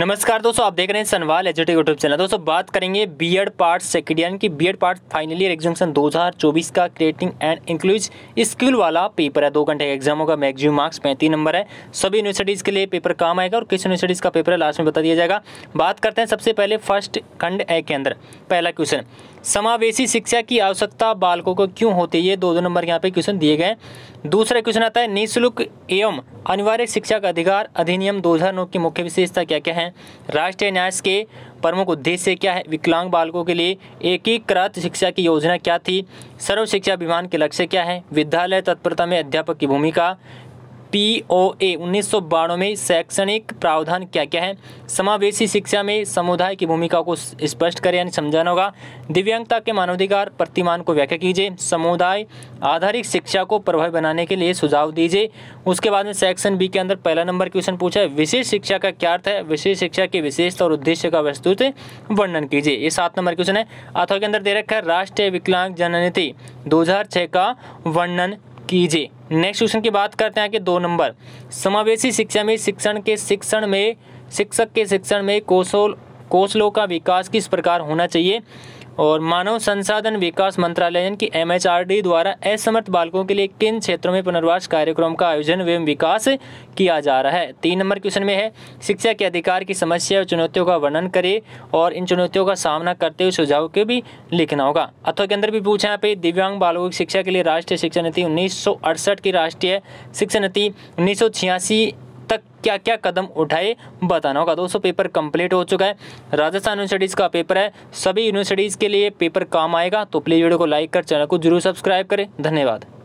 नमस्कार दोस्तों आप देख रहे हैं सनवाल एजुटेक यूट्यूब चैनल दोस्तों बात करेंगे B Ed part second year की B Ed part final year examination 2024 का क्रिएटिंग एंड इंक्लूज स्किल वाला पेपर है दो घंटे का एग्जाम होगा मैक्सिमम मार्क्स पैंतीस नंबर है सभी यूनिवर्सिटीज़ के लिए पेपर काम आएगा और किस यूनिवर्सिटीज़ का पेपर है लास्ट में बता दिया जाएगा बात करते हैं सबसे पहले फर्स्ट खंड ए के अंदर पहला क्वेश्चन समावेशी शिक्षा की आवश्यकता बालकों को क्यों होती है ये दो दो नंबर यहाँ पे क्वेश्चन दिए गए दूसरा क्वेश्चन आता है निःशुल्क एवं अनिवार्य शिक्षा का अधिकार अधिनियम नौ की मुख्य विशेषता क्या क्या है राष्ट्रीय न्यास के प्रमुख उद्देश्य क्या है विकलांग बालकों के लिए एकीकृत शिक्षा की योजना क्या थी सर्व शिक्षा अभियान के लक्ष्य क्या है विद्यालय तत्परता में अध्यापक की भूमिका पी ओ ए उन्नीस में शैक्षणिक प्रावधान क्या क्या है समावेशी शिक्षा में समुदाय की भूमिका को स्पष्ट करें यानी समझाना होगा दिव्यांगता के मानवाधिकार प्रतिमान को व्याख्या कीजिए समुदाय आधारित शिक्षा को प्रभावी बनाने के लिए सुझाव दीजिए उसके बाद में सेक्शन बी के अंदर पहला नंबर क्वेश्चन पूछा है विशेष शिक्षा का क्या अर्थ है विशेष शिक्षा के विशेषता और उद्देश्य का वस्तुत वर्णन कीजिए ये सात नंबर क्वेश्चन है अथवा के अंदर दे रखा है राष्ट्रीय विकलांग जननीति दो का वर्णन कीजिए नेक्स्ट क्वेश्चन की बात करते हैं कि दो नंबर समावेशी शिक्षा में शिक्षण के शिक्षण में शिक्षक के शिक्षण में कौशल कोसलों का विकास किस प्रकार होना चाहिए और मानव संसाधन विकास मंत्रालय यानी कि एम द्वारा असमर्थ बालकों के लिए किन क्षेत्रों में पुनर्वास कार्यक्रम का आयोजन एवं विकास किया जा रहा है तीन नंबर क्वेश्चन में है शिक्षा के अधिकार की समस्या और चुनौतियों का वर्णन करें और इन चुनौतियों का सामना करते हुए सुझाव के भी लिखना होगा अथवा के अंदर भी पूछा यहाँ पे दिव्यांग बालकों की शिक्षा के लिए राष्ट्रीय शिक्षा नीति उन्नीस की राष्ट्रीय शिक्षा नीति उन्नीस तक क्या क्या कदम उठाए बताना होगा दोस्तों पेपर कंप्लीट हो चुका है राजस्थान यूनिवर्सिटीज़ का पेपर है सभी यूनिवर्सिटीज़ के लिए पेपर काम आएगा तो प्लीज़ वीडियो को लाइक कर चैनल को जरूर सब्सक्राइब करें धन्यवाद